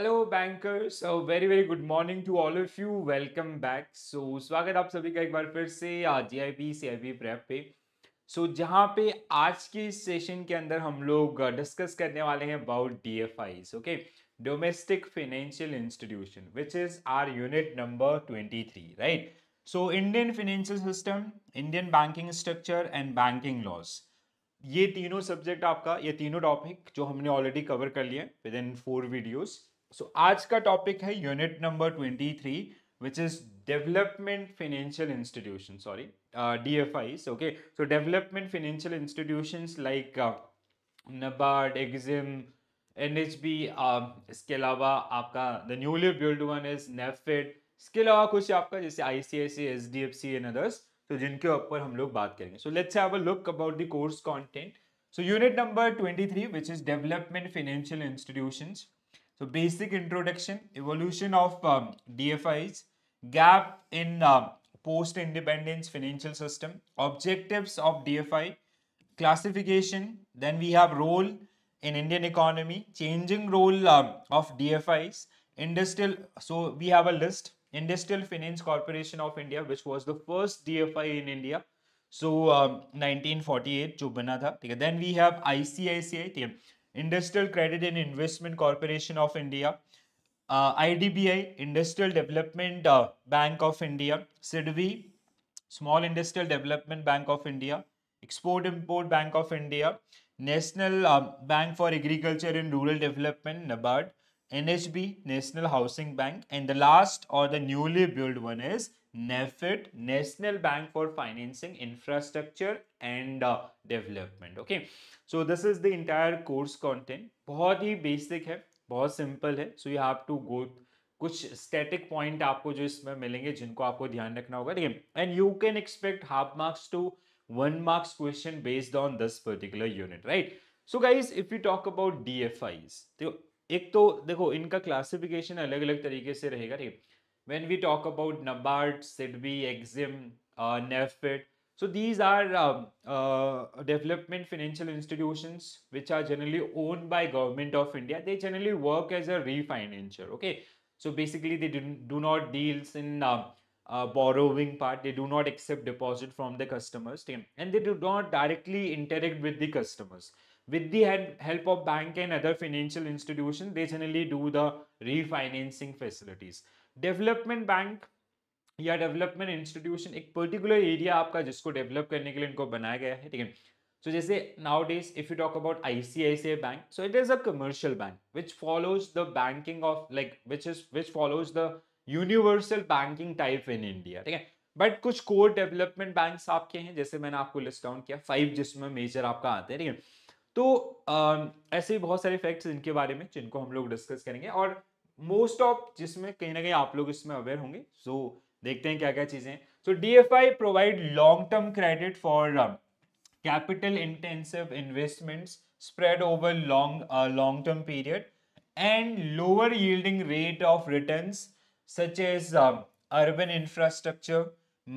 Hello bankers very very good morning to all of you welcome back so स्वागत आप सभी का एक बार फिर से G I P C I P prep पे सो so, जहाँ पे आज के सेशन के अंदर हम लोग डिस्कस करने वाले हैं about D F Is okay domestic financial institution which is our unit number twenty three right so Indian financial system Indian banking structure and banking laws ये तीनों सब्जेक्ट आपका ये तीनों टॉपिक जो हमने ऑलरेडी कवर कर लिए with in four videos so so, आज का टॉपिक है unit number twenty three which is development financial institution sorry D F Is okay so development financial institution like NABARD EXIM N H B इसके अलावा आपका the newly build one is NAFED इसके अलावा कुछ आपका जैसे I C I C S D F C and others तो जिनके ऊपर हम लोग बात करेंगे so let's have a look about the course content so unit number twenty three which is development financial institutions So basic introduction, evolution of um, DFIs, gap in uh, post-independence financial system, objectives of DFI, classification, then we have role in Indian economy, changing role um, of DFIs, industrial, so we have a list, Industrial Finance Corporation of India, which was the first DFI in India. So um, 1948 जो बना था ठीक है then Industrial Credit and Investment Corporation of India, uh, IDBI, Industrial Development uh, Bank of India, SIDBI, Small Industrial Development Bank of India, Export Import Bank of India, National um, Bank for Agriculture and Rural Development, NABARD, NHB, National Housing Bank, and the last or the newly built one is NAFID, National Bank for Financing Infrastructure and uh, Development. Okay, so this is the entire course content. बहुत ही basic है, बहुत simple है. So you have to go कुछ static point आपको जो इसमें मिलेंगे जिनको आपको ध्यान रखना होगा ठीक है and you can expect half marks to one marks question based on this particular unit right so guys if you talk about DFIs F एक तो देखो इनका क्लासिफिकेशन अलग अलग तरीके से रहेगा ठीक है When we talk about Nabard, SIDBI, EXIM, uh, NEFIT, so these are um, uh, development financial institutions which are generally owned by government of India. They generally work as a refinancer. Okay, so basically they do, do not deals in uh, uh, borrowing part. They do not accept deposit from the customers, and they do not directly interact with the customers. With the help of bank and other financial institutions, they generally do the refinancing facilities. Development bank या development institution एक particular area आपका जिसको develop करने के लिए इनको बनाया गया है ठीक है सो जैसे nowadays if you talk about I C I C I bank so it is a commercial bank which follows the banking of like which is which follows the universal banking type in India ठीक है but कुछ core development bank आपके हैं जैसे मैंने आपको list down किया five जिसमें मेजर आपका आते हैं ठीक है तो आ, ऐसे ही बहुत सारे फैक्ट्स इनके बारे में जिनको हम लोग डिस्कस करेंगे और मोस्ट ऑफ जिसमें कहीं ना कहीं आप लोग इसमें अवेयर होंगे सो so, देखते हैं क्या क्या चीजें so D F I provide long term credit for capital intensive investments spread over long long term period and lower yielding rate of return such as urban infrastructure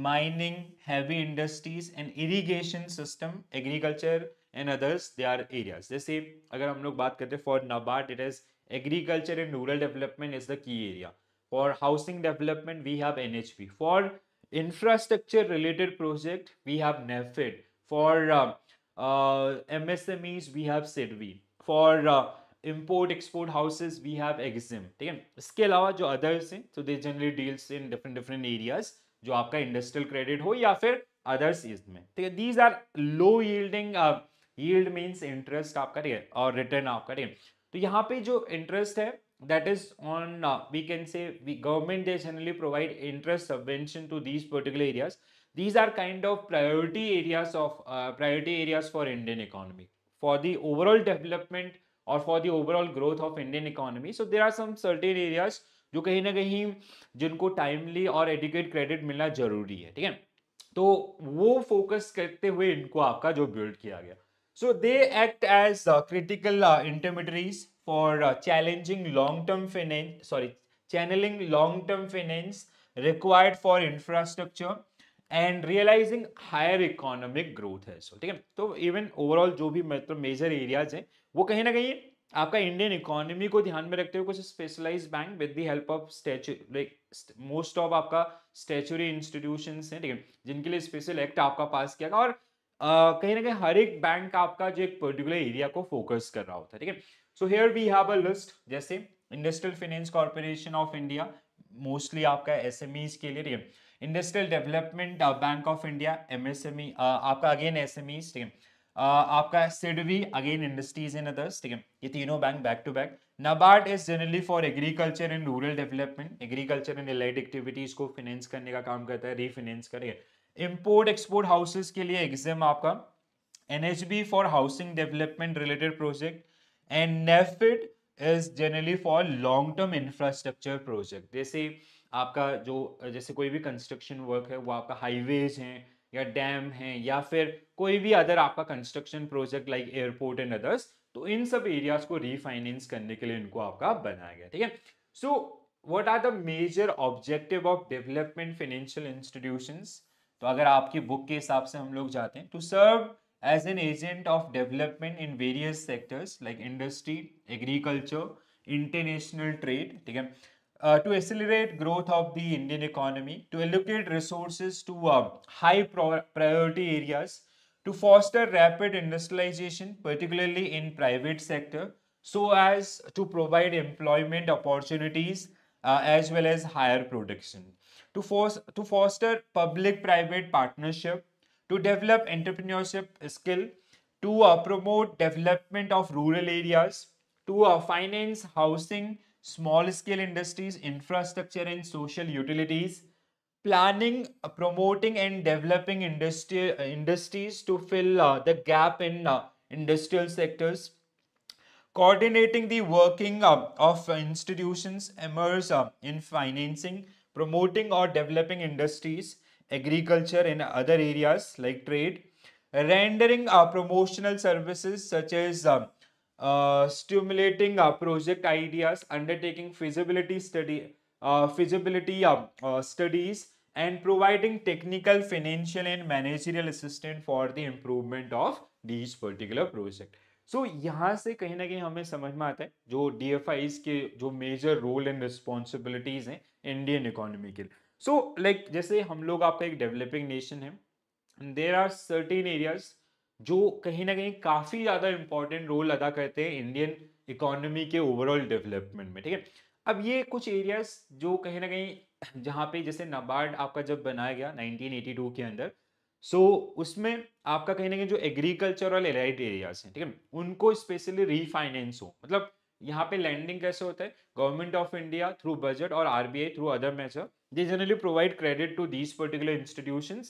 mining heavy industries and irrigation system agriculture and others they are areas जैसे अगर हम लोग बात करते हैं for NABARD it is Agriculture and rural development is the key area. For housing development, we have NHP. For infrastructure related project, we have NAFED. For uh, uh, MSMEs, we have SIDVI. For uh, import export houses, we have EXIM. ठीक है इसके अलावा जो others हैं so they generally deals in different different areas जो आपका industrial credit हो या फिर अदर्स में ठीक है these are low yielding yield means interest आपका ठीक है और रिटर्न आपका ठीक है तो यहाँ पे जो इंटरेस्ट है that is on we can say government they generally provide interest subvention to these particular areas these are kind of priority areas of priority areas for Indian economy for the overall development और for the overall growth of Indian economy so there are some certain areas जो कहीं ना कहीं जिनको timely और adequate credit मिलना जरूरी है ठीक है तो वो फोकस करते हुए इनको आपका जो बिल्ड किया गया So they act as uh, critical uh, intermediaries for uh, challenging long-term finance, sorry, channeling long-term finance required for infrastructure and realising higher economic growth है सो ठीक है तो इवन ओवरऑल जो भी मतलब मेजर एरियाज हैं वो कहीं ना कहीं आपका इंडियन इकोनॉमी को ध्यान में रखते हुए कुछ specialise bank with the help of statute like most of आपका स्टैचूरी इंस्टीट्यूशन हैं ठीक है जिनके लिए स्पेशल एक्ट आपका पास किया गया और कहीं ना कहीं हर एक बैंक आपका जो एक पर्टिकुलर एरिया को फोकस कर रहा होता है ठीक है so here we have a list जैसे industrial finance corporation of India mostly आपका एस के लिए ठीक है industrial development bank of India MSME आपका अगेन एस ठीक है uh, आपका SIDBI again industries in others ठीक है ये तीनों bank back to back NABARD is generally for agriculture and rural development agriculture and allied activities को फाइनेंस करने का काम करता है रीफाइनेंस करेगा इम्पोर्ट एक्सपोर्ट हाउसेस के लिए एग्जाम आपका NHB for housing development related project and NAFED is generally for long term infrastructure project जैसे आपका जो जैसे कोई भी कंस्ट्रक्शन वर्क है वो आपका हाईवेज हैं या डैम हैं या फिर कोई भी अदर आपका construction project like airport and others तो इन सब एरियाज को रीफाइनेंस करने के लिए इनको आपका बनाया गया ठीक है so what are the major objective of development financial institutions तो अगर आपकी बुक के हिसाब से हम लोग जाते हैं to serve as an agent of development in various sectors like industry agriculture international trade ठीक है to accelerate growth of the Indian economy to allocate resources to high priority areas to foster rapid industrialization, particularly in private sector so as to provide employment opportunities as well as higher production to, force, to foster public-private partnership, to develop entrepreneurship skill, to uh, promote development of rural areas, to uh, finance housing, small-scale industries, infrastructure and social utilities, planning, uh, promoting and developing industri uh, industries to fill uh, the gap in uh, industrial sectors, coordinating the working of institutions immersed in financing, promoting or developing industries, agriculture and other areas like trade, rendering uh, promotional services such as uh, uh, stimulating uh, project ideas, undertaking feasibility study, uh, feasibility um, uh, studies, and providing technical, financial, and managerial assistance for the improvement of these particular project. so, यहाँ से कहीं ना कहीं हमें समझ में आता है जो के जो हैं इंडियन इकोनॉमी के लिए सो लाइक जैसे हम लोग आपका एक डेवलपिंग नेशन है देर आर सर्टेन एरियाज जो कहीं ना कहीं काफ़ी ज़्यादा इंपॉर्टेंट रोल अदा करते हैं इंडियन इकोनॉमी के ओवरऑल डेवलपमेंट में ठीक है अब ये कुछ एरियाज जो कहीं ना कहीं जहाँ पे जैसे नबार्ड आपका जब बनाया गया 1982 के अंदर सो so, उसमें आपका कहीं ना कहीं जो एग्रीकल्चर और एलाइड एरियाज हैं ठीक है उनको स्पेशली रीफाइनेंस हो मतलब यहाँ पे लैंडिंग कैसे होता है government of India through budget और RBI through other major they generally provide credit to these particular institution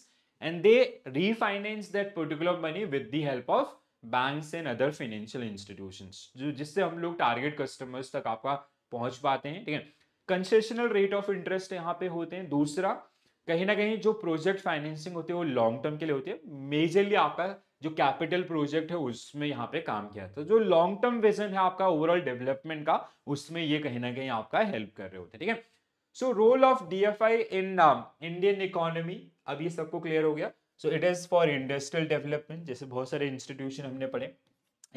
and they refinance that particular money with the help of bank and other financial institution जो जिससे हम लोग target customers तक आपका पहुंच पाते हैं ठीक है कंसेशनल रेट ऑफ इंटरेस्ट यहाँ पे होते हैं दूसरा कहीं ना कहीं जो प्रोजेक्ट फाइनेंसिंग होती है वो लॉन्ग टर्म के लिए होती है मेजरली आपका जो कैपिटल प्रोजेक्ट है उसमें यहाँ पे काम किया तो जो लॉन्ग टर्म विजन है आपका ओवरऑल डेवलपमेंट का उसमें ये कहीं ना कहीं आपका हेल्प कर रहे होते हैं ठीक है so role of D F I in Indian economy अब ये सबको क्लियर हो गया so it is for industrial development जैसे बहुत सारे इंस्टीट्यूशन हमने पढ़े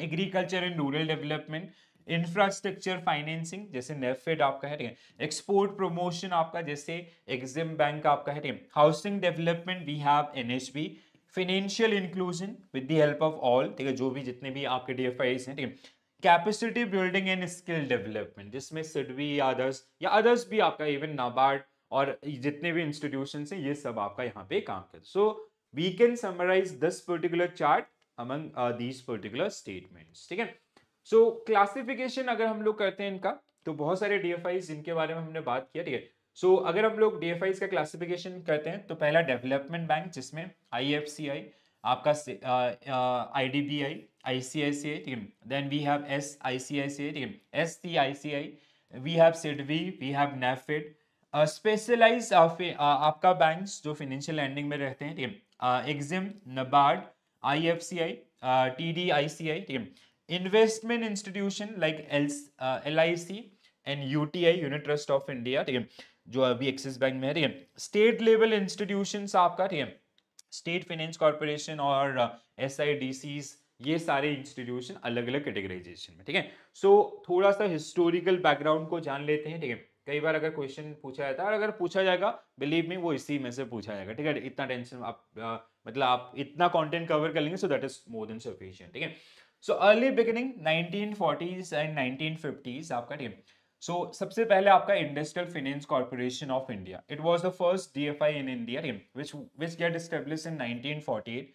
agriculture and rural development infrastructure financing जैसे नेफेड आपका है ठीक है एक्सपोर्ट प्रमोशन आपका जैसे एग्जिम बैंक आपका है ठीक है housing development we have N H B financial inclusion with the help of all ठीक है जो भी जितने भी आपके डी आई ठीक है capacity building and skill development जिसमें सिडवी अदर्स या अदर्स भी आपका इवन नाबार्ड और जितने भी इंस्टीट्यूशन है ये सब आपका यहाँ पे काम कर so we can summarise this particular chart among these particular statements ठीक है सो क्लासिफिकेशन अगर हम लोग करते हैं इनका तो बहुत सारे डी जिनके बारे में हमने बात किया ठीक है सो so, अगर हम लोग डी का क्लासिफिकेशन करते हैं तो पहला डेवलपमेंट बैंक जिसमें आई आपका I D B I I C I C I ठीक है then we have S I C I C I ठीक है S C I C I we have SIDBI have NaBFID specialise आपका bank जो financial lending में रहते हैं ठीक है EXIM NABARD I F C I T D I C I ठीक है investment institution like L L I C and U T I unit trust of India ठीक है जो अभी एक्सिस बैंक में है ठीक है स्टेट लेवल इंस्टीट्यूशन आपका ठीक है स्टेट फाइनेंस कॉर्पोरेशन और एस uh, आई ये सारे इंस्टीट्यूशन अलग अलग कैटेगराइजेशन में ठीक है सो थोड़ा सा हिस्टोरिकल बैकग्राउंड को जान लेते हैं ठीक है कई बार अगर क्वेश्चन पूछा जाता है और अगर पूछा जाएगा बिलीव मी वो इसी में से पूछा जाएगा ठीक है इतना टेंशन आप आ, uh, मतलब आप इतना कंटेंट कवर कर लेंगे so that is more than sufficient ठीक है so early beginning 1940s and 1950s आपका ठीक है So सबसे पहले आपका Industrial Finance Corporation of India. It was the first DFI in India, which which get established in 1948.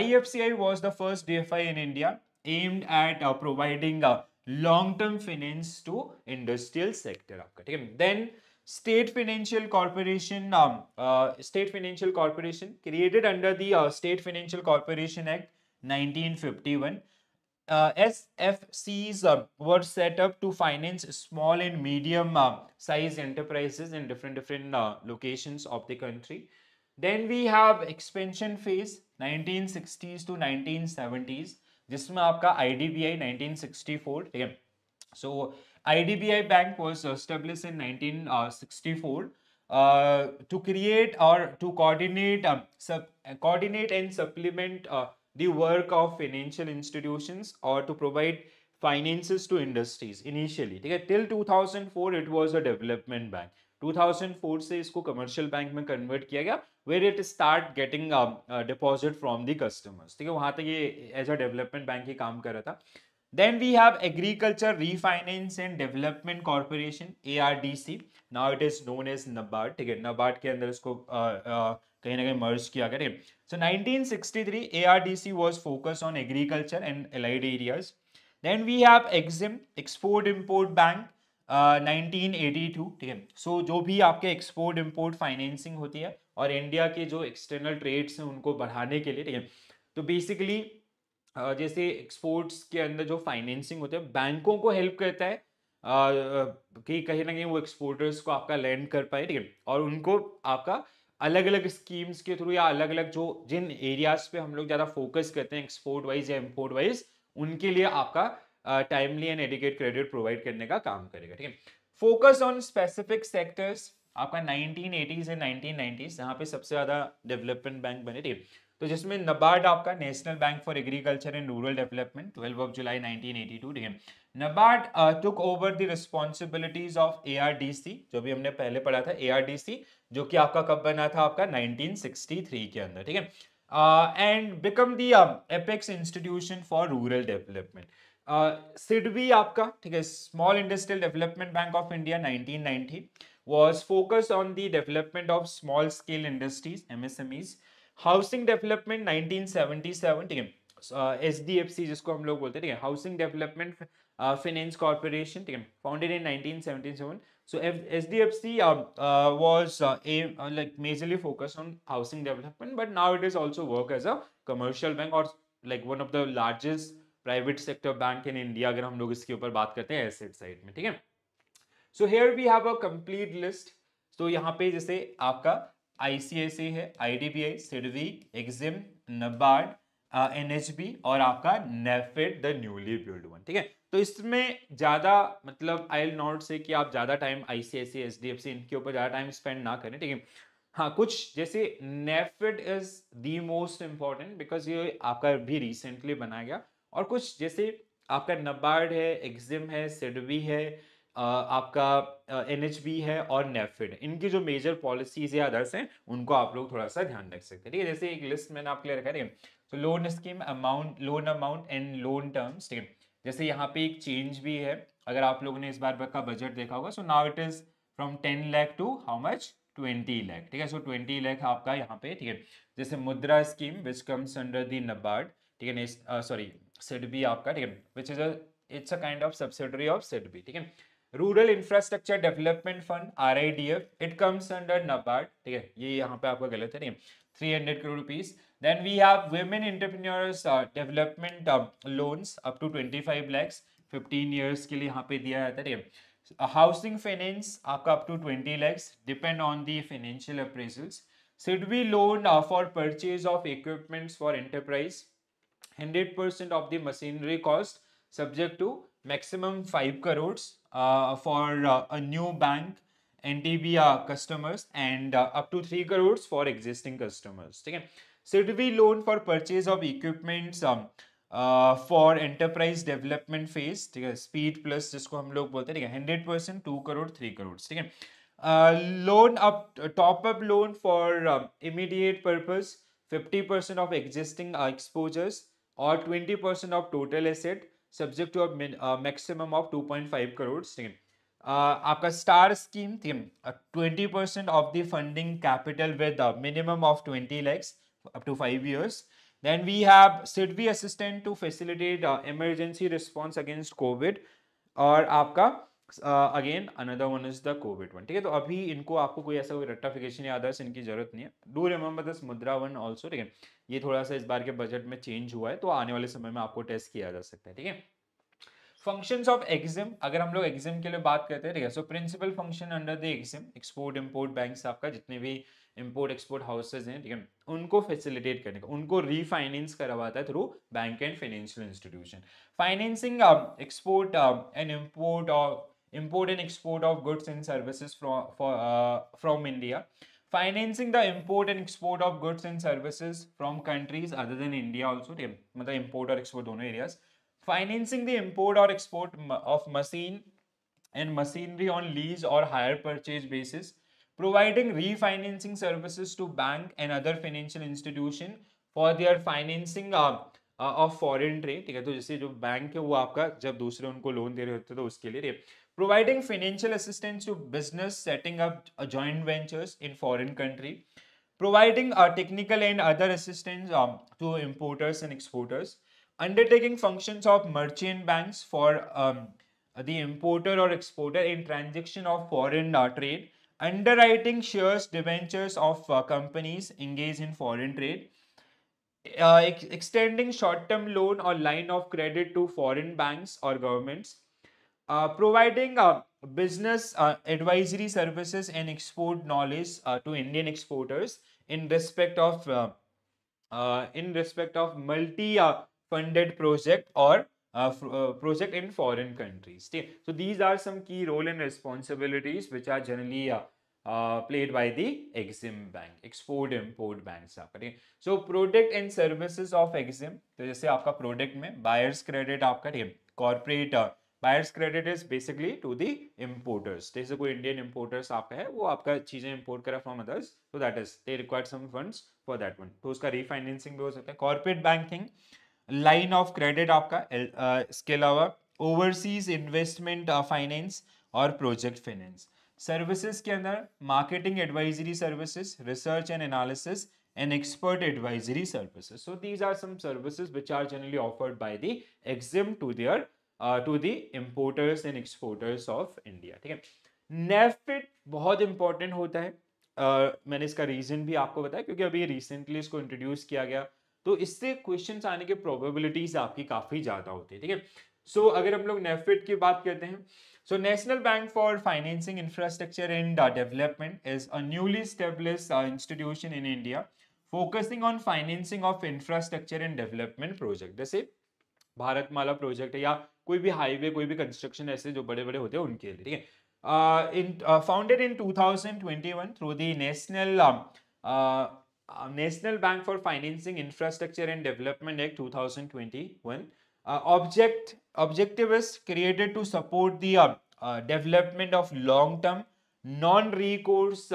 IFCI was the first DFI in India aimed at uh, providing uh, long-term finance to industrial sector. of ठीक Then State Financial Corporation, um, uh, State Financial Corporation created under the uh, State Financial Corporation Act 1951 uh, SFCs uh, were set up to finance small and medium uh, enterprises in different different uh, locations of the country. Then we have expansion phase 1960s to 1970s जिसमें your IDBI 1964 again. So IDBI Bank was established in 1964 uh, to create or to coordinate um, sub coordinate and supplement uh, the work of financial institutions or to provide finances to industries initially ठीक है till 2004 it was a development bank 2004 से इसको commercial bank में convert किया गया where it start getting a, a deposit from the customers ठीक है वहाँ तक ये as a development bank ही काम कर रहा था then we have agriculture refinance and development corporation ARDC now it is known as NABARD ठीक है NABARD के अंदर इसको uh, uh, कहीं ना कहीं मर्ज किया three A R D C was focus on agriculture and allied areas then we have have export import bank nineteen eighty two ठीक है सो जो भी आपके एक्सपोर्ट इम्पोर्ट फाइनेंसिंग होती है और इंडिया के जो एक्सटर्नल ट्रेड्स हैं उनको बढ़ाने के लिए ठीक है तो बेसिकली uh, जैसे एक्सपोर्ट्स के अंदर जो फाइनेंसिंग होते हैं बैंकों को हेल्प करता है uh, uh, कि कहीं ना कहीं वो एक्सपोर्टर्स को आपका लैंड कर पाए ठीक है और उनको आपका अलग अलग स्कीम्स के थ्रू या अलग अलग जो जिन एरियाज पे हम लोग ज़्यादा फोकस करते हैं एक्सपोर्ट वाइज या इम्पोर्ट वाइज उनके लिए आपका timely and adequate credit provide करने का काम करेगा ठीक है फोकस ऑन स्पेसिफिक सेक्टर्स आपका 1980s एंड 1990s जहाँ पे सबसे ज़्यादा डेवलपमेंट बैंक बने थे तो जिसमें नबार्ड आपका national bank for agriculture and rural development 12 of July 1982 ठीक है NABARD took over the responsibilities of ARDC जो भी हमने पहले पढ़ा था एआरडीसी जो कि आपका कब बना था आपका 1963 के अंदर ठीक है and become the apex institution for rural development SIDBI आपका ठीक है small industrial development bank of India 1990 was focused on the development of small scale industries MSMEs housing development 1977 ठीक है एच डी एफ सी जिसको हम लोग बोलते हैं ठीक है housing development Finance Corporation. Founded in 1977. So SDFC was a, like majorly focused on housing development, but now it is also work as a commercial bank or like one of the largest private sector bank in India अगर हम लोग इसके ऊपर बात करते हैं asset side में ठीक है so here we have a complete list तो यहाँ पे जैसे आपका आईसीआईसी है IDBI SIDBI EXIM NABARD N uh, और आपका NaBFID the newly build one ठीक है तो इसमें ज़्यादा मतलब आई एल नॉट से कि आप ज़्यादा time I C I C H D F C इनके ऊपर ज़्यादा टाइम स्पेंड ना करें ठीक है हाँ कुछ जैसे NaBFID is the most important because ये आपका भी रिसेंटली बनाया गया और कुछ जैसे आपका नबार्ड है एग्जिम है सिडवी है आपका एन है और नेफिड e इनकी जो मेजर पॉलिसीज या अदर्स हैं उनको आप लोग थोड़ा सा ध्यान रख सकते हैं ठीक है जैसे एक लिस्ट मैंने आपके लिए रखा है तो loan scheme amount loan amount and loan terms ठीक है जैसे यहाँ पे एक चेंज भी है अगर आप लोगों ने इस बार का बजट देखा होगा so now it is from ten lakh to how much twenty lakh ठीक है सो ट्वेंटी लैख आपका यहाँ पे ठीक है जैसे Mudra scheme which comes under the NABARD ठीक है सॉरी सिडबी e आपका ठीक है which is it's a kind of subsidiary of SIDBI ठीक है rural infrastructure development fund R I D F it comes under NABARD ठीक है ये यहाँ पे आपका गलत है नहीं three hundred crore rupees then we have women entrepreneurs development loans up to twenty five lakhs fifteen years के लिए यहाँ पे दिया जाता है हाउसिंग फाइनेंस uh, आपका up to twenty lakhs depend on the financial appraisals we loan for purchase of equipments for enterprise hundred percent of the machinery cost subject to maximum five crore Uh, for uh, a new bank NTB uh, customers and up to 3 crores for existing customers. Okay? So it be loan for purchase of equipment um, for enterprise development phase. Okay? Speed plus, This we call 100%, 2 crore, 3 crores. Okay? loan up, top up loan for um, immediate purpose, 50% of existing exposures or 20% of total asset subject to maximum of 2.5 crore same आपका star scheme थी twenty percent of the funding capital with minimum of twenty lakhs up to five years then we have B assistant to facilitate emergency response against Covid और आपका again another one is the Covid one ठीक है तो अभी इनको आपको कोई ऐसा कोई रट्टाफिकेशन या अदर्स इनकी जरूरत नहीं है do remember this Mudra one also ठीक है ये थोड़ा सा इस बार के बजट में चेंज हुआ है तो आने वाले समय में आपको टेस्ट किया जा सकता है ठीक है फंक्शंस ऑफ एग्जिम अगर हम लोग एग्जिम के लिए बात करते हैं ठीक है so principal function under the EXIM export import bank आपका जितने भी इम्पोर्ट एक्सपोर्ट हाउसेज हैं ठीक है उनको फैसिलिटेट करने का उनको रीफाइनेंस करवाता है through bank and financial institution financing export and import of import and export of goods and services from, for, uh, from India, financing the import and export of goods and services from countries other than India also, मतलब import or export दोनों areas, financing the import or export of machine and machinery on lease or hire purchase basis, providing refinancing services to bank and other financial institution for their financing uh, uh, of foreign trade Okay, so तो जैसे bank bank you, वो they जब दूसरे उनको loan दे providing financial assistance to business setting up joint ventures in foreign country, providing technical and other assistance um, to importers and exporters, undertaking functions of merchant banks for um, the importer or exporter in transaction of foreign uh, trade, underwriting shares debentures of uh, companies engaged in foreign trade, uh, ex extending short-term loan or line of credit to foreign banks or governments, uh, providing uh, business uh, advisory services and export knowledge to Indian exporters in respect of in respect of multi funded project or uh, uh, project in foreign countries. So these are some key role and responsibilities which are generally uh, played by the Exim Bank, Export Import Bank. So product and services of Exim, So, जैसे say product buyers credit आपका corporate buyers credit is basically to the importers जैसे कोई Indian importers आपका है वो आपका चीज़ें import करा फ्रॉम अदर्स तो that is they require some funds for that one तो उसका रिफाइनेंसिंग भी हो सकता है corporate banking line of credit आपका इसके अलावा ओवरसीज इन्वेस्टमेंट फाइनेंस और प्रोजेक्ट फाइनेंस सर्विसेज के अंदर marketing advisory services research and analysis and expert advisory services. So these are some services which are generally offered by the exempt to their to the importers and exporters of India ठीक है नेफिट बहुत important होता है uh, मैंने इसका reason भी आपको बताया क्योंकि अभी रिसेंटली इसको इंट्रोड्यूस किया गया तो इससे क्वेश्चन आने के प्रोबेबिलिटीज आपकी काफी ज्यादा होती है ठीक है सो अगर हम लोग नेफिट की बात करते हैं so national bank for financing infrastructure and development is a newly establish institution in India focusing on financing of infrastructure and development project जैसे भारत माला प्रोजेक्ट है या कोई भी हाईवे कोई भी कंस्ट्रक्शन ऐसे जो बड़े बड़े होते हैं उनके लिए ठीक है in founded in 2021 through the national national bank for financing infrastructure and development act 2021 object objective is created to support the development of long term non recourse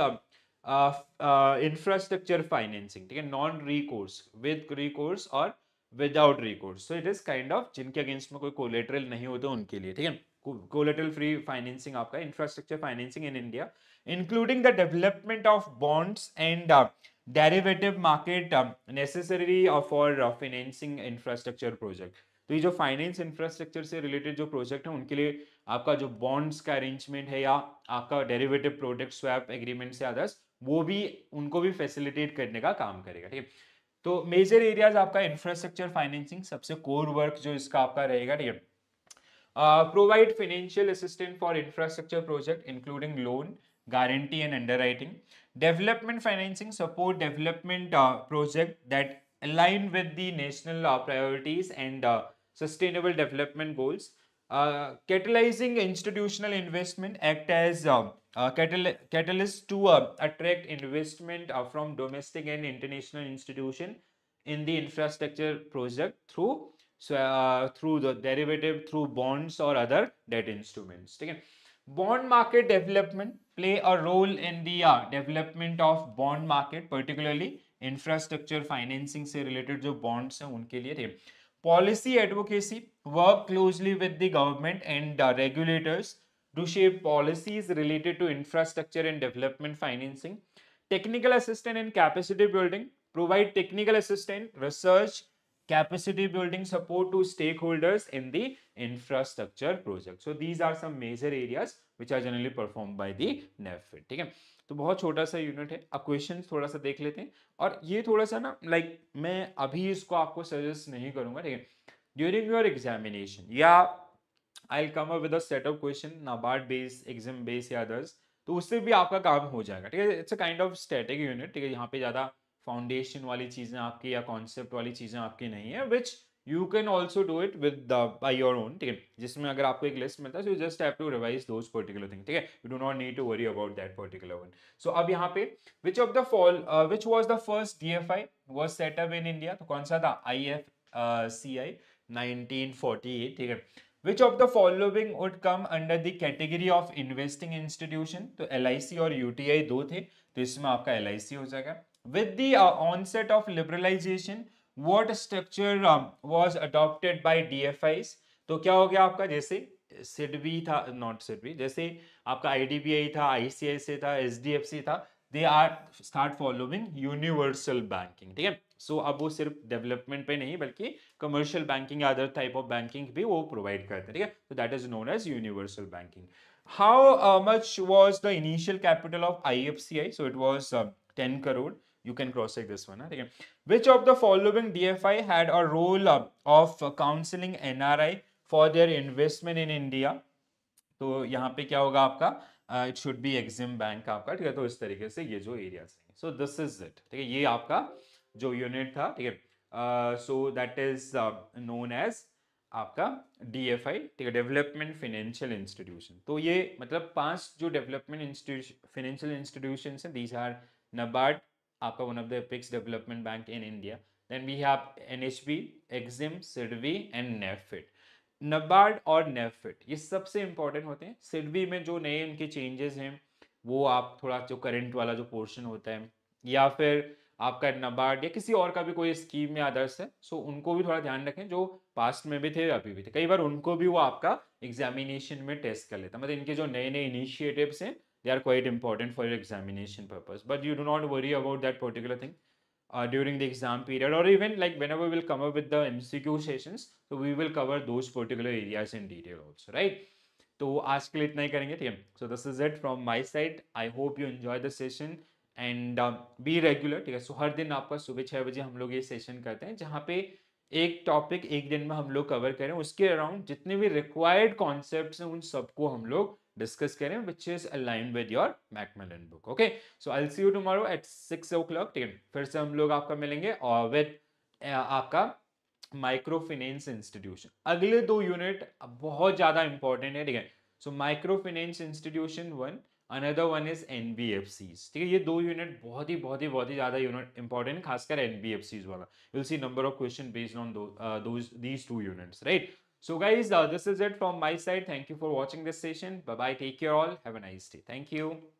infrastructure financing ठीक है नॉन रिकोर्स विद रिकोर्स और without recourse so it is kind of जिनके against में कोई collateral नहीं होते उनके लिए ठीक है कोलेटरल फ्री फाइनेंसिंग आपका infrastructure financing in India including the development of bonds and derivative market necessary for financing infrastructure project तो ये जो फाइनेंस इंफ्रास्ट्रक्चर से रिलेटेड जो प्रोजेक्ट है उनके लिए आपका जो बॉन्ड्स का अरेंजमेंट है या आपका डेरिवेटिव प्रोडक्ट स्वैप एग्रीमेंट से अदर्स वो भी उनको भी फैसिलिटेट करने का काम करेगा ठीक है तो मेजर एरियाज आपका इंफ्रास्ट्रक्चर फाइनेंसिंग सबसे कोर वर्क जो इसका आपका रहेगा ठीक है provide financial assistant for infrastructure project including loan guarantee and underwriting development financing support development project that align with the national priorities and sustainable development goals Uh, catalyzing institutional investment act as um, uh, uh, catal catalyst to uh, attract investment uh, from domestic and international institution in the infrastructure project through so, through the derivative through bonds or other debt instruments okay? bond market development play a role in the development of bond market particularly infrastructure financing se related. जो bonds हैं उनके लिए Policy advocacy, work closely with the government and uh, regulators to shape policies related to infrastructure and development financing. Technical assistance and capacity building, provide technical assistance, research, capacity building support to stakeholders in the infrastructure project so these are some major areas which are generally performed by the नेफिट theek hai तो बहुत छोटा सा unit है अब question थोड़ा सा देख लेते हैं और ये थोड़ा सा ना लाइक मैं अभी इसको आपको सजेस्ट नहीं करूंगा ठीक है ड्यूरिंग योर एग्जामिनेशन या I come up with a set of question NABARD base exam base या अदर्स तो उससे भी आपका काम हो जाएगा ठीक है it's a kind of static unit ठीक है यहाँ पे ज़्यादा फाउंडेशन वाली चीज़ें आपकी या कॉन्सेप्ट वाली चीज़ें आपकी नहीं है which you can also do it with the by your own ठीक है जिसमें अगर आपको एक लिस्ट मिलता है so you just have to revise those particular thing ठीक है you do not need to worry about that particular one so अब यहाँ पे which of the fall which was the first D F I was set up in India तो कौन सा था I F C I nineteen forty eight ठीक है which of the following would come under the category of investing institution तो L I C और U T आई दो थे तो इसमें आपका एल आई सी हो जाएगा With the uh, onset of liberalization, what structure um, was adopted by DFIs? तो क्या हो गया आपका जैसे सिडबी था नॉट सिडबी जैसे आपका आईडीबीआई था आईसीआईसी था एचडीएफसी था they are start following universal banking ठीक है सो अब वो सिर्फ डेवलपमेंट पे नहीं बल्कि कमर्शियल बैंकिंग या अदर टाइप ऑफ बैंकिंग भी वो प्रोवाइड करते हैं ठीक है तो that is known as universal banking how much was the initial capital of I F C I so it was ten crore you can cross check this one ठीक है which of the following DFI had a role of counseling NRI for their investment in India तो यहाँ पे क्या होगा आपका it should be EXIM bank आपका ठीक है तो इस तरीके से ये जो area so this is it ठीक है ये आपका जो यूनिट था ठीक है so that is known as आपका डी एफ आई ठीक है डेवलपमेंट फिनेंशियल इंस्टीट्यूशन तो ये मतलब पांच जो डेवलपमेंट इंस्टीट्यूशन फाइनेंशियल इंस्टीट्यूशन हैं these are NABARD APA, one of the apex development bank in India. Then we have NHB, EXIM, SIDBI and NEFIT. NABARD और NEFIT ये सबसे इंपॉर्टेंट होते हैं सिडवी में जो नए इनके चेंजेस हैं वो आप थोड़ा जो करेंट वाला जो पोर्शन होता है या फिर आपका नबार्ड या किसी और का भी कोई स्कीम में आदर्श है सो उनको भी थोड़ा ध्यान रखें जो पास्ट में भी थे अभी भी थे कई बार उनको भी वो आपका एग्जामिनेशन में टेस्ट कर लेता मतलब इनके जो नए नए इनिशिएटिव्स हैं they are quite important for your examination purpose but you do not worry about that particular thing uh, during the exam period or even like whenever we will come up with the mcq sessions so we will cover those particular areas in detail also right तो आज के लिए इतना ही करेंगे ठीक है so this is it from my side I hope you enjoy the session and be regular ठीक है सो हर दिन आपका सुबह छः बजे हम लोग ये सेशन करते हैं जहाँ पे एक टॉपिक एक दिन में हम लोग कवर करें उसके अराउंड जितने भी रिक्वायर्ड कॉन्सेप्ट्स हैं उन सबको हम लोग discuss करें which is aligned with your Macmillan book. Okay, so I'll see you tomorrow at six o'clock. ठीक है, फिर से हम लोग आपका मिलेंगे और with uh, आपका माइक्रो फाइनेंस इंस्टीट्यूशन अगले दो यूनिट बहुत ज़्यादा इंपॉर्टेंट है ठीक है so micro finance institution one another one is N B F Cs ठीक है ये दो यूनिट बहुत ही बहुत ही बहुत ही ज़्यादा यूनिट इंपॉर्टेंट खासकर एन बी एफ सीज वाला will see number of question based on these two units right So guys, uh, this is it from my side. Thank you for watching this session. Bye-bye. Take care all. Have a nice day. Thank you.